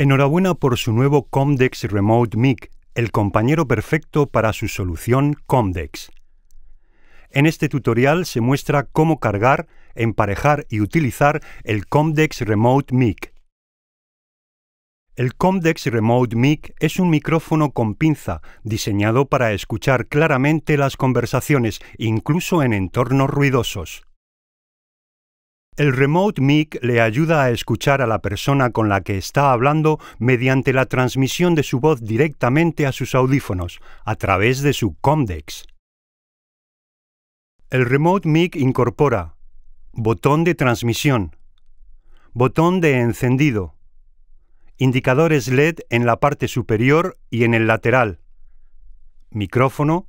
Enhorabuena por su nuevo Comdex Remote Mic, el compañero perfecto para su solución Comdex. En este tutorial se muestra cómo cargar, emparejar y utilizar el Comdex Remote Mic. El Comdex Remote Mic es un micrófono con pinza diseñado para escuchar claramente las conversaciones, incluso en entornos ruidosos. El Remote Mic le ayuda a escuchar a la persona con la que está hablando mediante la transmisión de su voz directamente a sus audífonos, a través de su Comdex. El Remote Mic incorpora botón de transmisión, botón de encendido, indicadores LED en la parte superior y en el lateral, micrófono,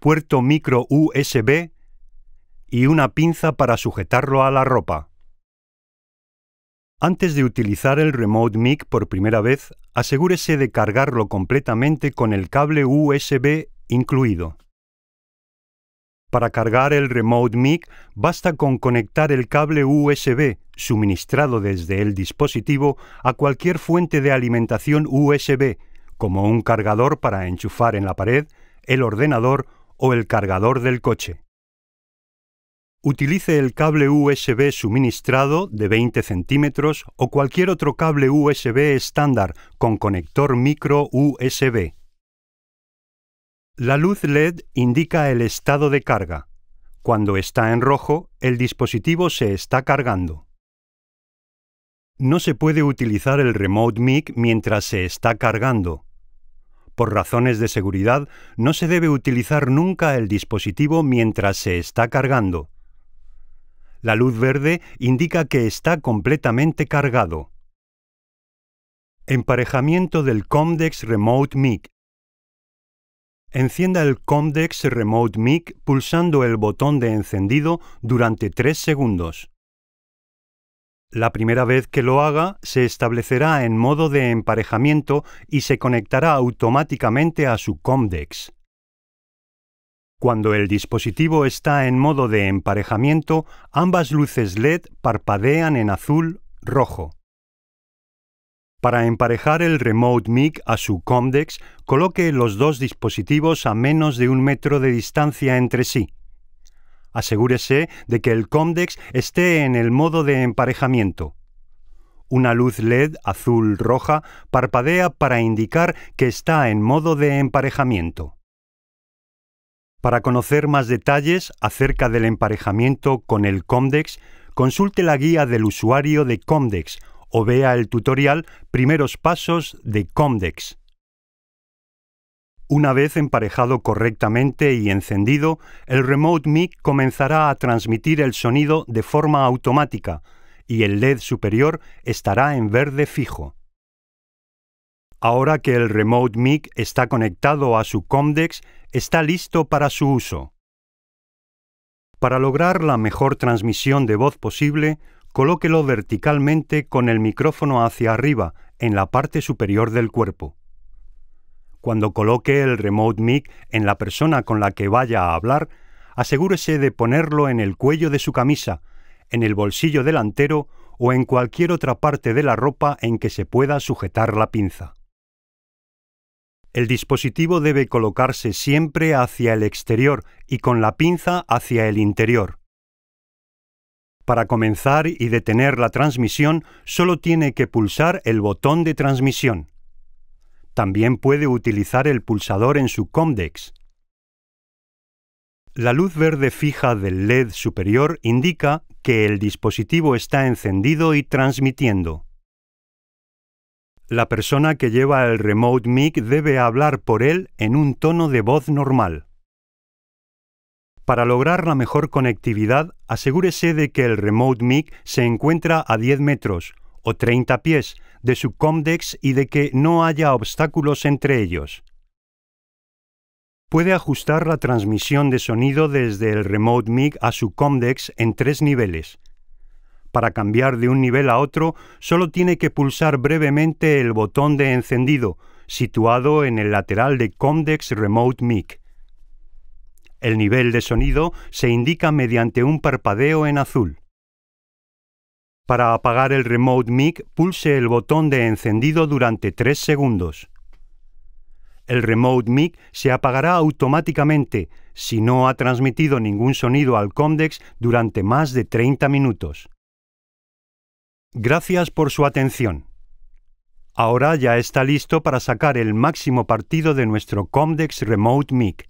puerto micro USB y una pinza para sujetarlo a la ropa. Antes de utilizar el Remote Mic por primera vez, asegúrese de cargarlo completamente con el cable USB incluido. Para cargar el Remote Mic basta con conectar el cable USB suministrado desde el dispositivo a cualquier fuente de alimentación USB, como un cargador para enchufar en la pared, el ordenador o el cargador del coche. Utilice el cable USB suministrado de 20 centímetros o cualquier otro cable USB estándar con conector micro USB. La luz LED indica el estado de carga. Cuando está en rojo, el dispositivo se está cargando. No se puede utilizar el Remote Mic mientras se está cargando. Por razones de seguridad, no se debe utilizar nunca el dispositivo mientras se está cargando la luz verde indica que está completamente cargado. Emparejamiento del Comdex Remote Mic. Encienda el Comdex Remote Mic pulsando el botón de encendido durante 3 segundos. La primera vez que lo haga, se establecerá en modo de emparejamiento y se conectará automáticamente a su Comdex. Cuando el dispositivo está en modo de emparejamiento, ambas luces LED parpadean en azul rojo. Para emparejar el Remote MIC a su Comdex, coloque los dos dispositivos a menos de un metro de distancia entre sí. Asegúrese de que el Comdex esté en el modo de emparejamiento. Una luz LED azul-roja parpadea para indicar que está en modo de emparejamiento. Para conocer más detalles acerca del emparejamiento con el Comdex, consulte la guía del usuario de Comdex o vea el tutorial Primeros pasos de Comdex. Una vez emparejado correctamente y encendido, el Remote Mic comenzará a transmitir el sonido de forma automática y el LED superior estará en verde fijo. Ahora que el Remote Mic está conectado a su Comdex, está listo para su uso. Para lograr la mejor transmisión de voz posible, colóquelo verticalmente con el micrófono hacia arriba, en la parte superior del cuerpo. Cuando coloque el remote mic en la persona con la que vaya a hablar, asegúrese de ponerlo en el cuello de su camisa, en el bolsillo delantero o en cualquier otra parte de la ropa en que se pueda sujetar la pinza. El dispositivo debe colocarse siempre hacia el exterior y con la pinza hacia el interior. Para comenzar y detener la transmisión, solo tiene que pulsar el botón de transmisión. También puede utilizar el pulsador en su Comdex. La luz verde fija del LED superior indica que el dispositivo está encendido y transmitiendo la persona que lleva el remote mic debe hablar por él en un tono de voz normal. Para lograr la mejor conectividad, asegúrese de que el remote mic se encuentra a 10 metros o 30 pies de su Comdex y de que no haya obstáculos entre ellos. Puede ajustar la transmisión de sonido desde el remote mic a su Comdex en tres niveles, para cambiar de un nivel a otro, solo tiene que pulsar brevemente el botón de encendido, situado en el lateral de Comdex Remote Mic. El nivel de sonido se indica mediante un parpadeo en azul. Para apagar el Remote Mic, pulse el botón de encendido durante 3 segundos. El Remote Mic se apagará automáticamente si no ha transmitido ningún sonido al COMDEX durante más de 30 minutos. Gracias por su atención. Ahora ya está listo para sacar el máximo partido de nuestro Comdex Remote MIC.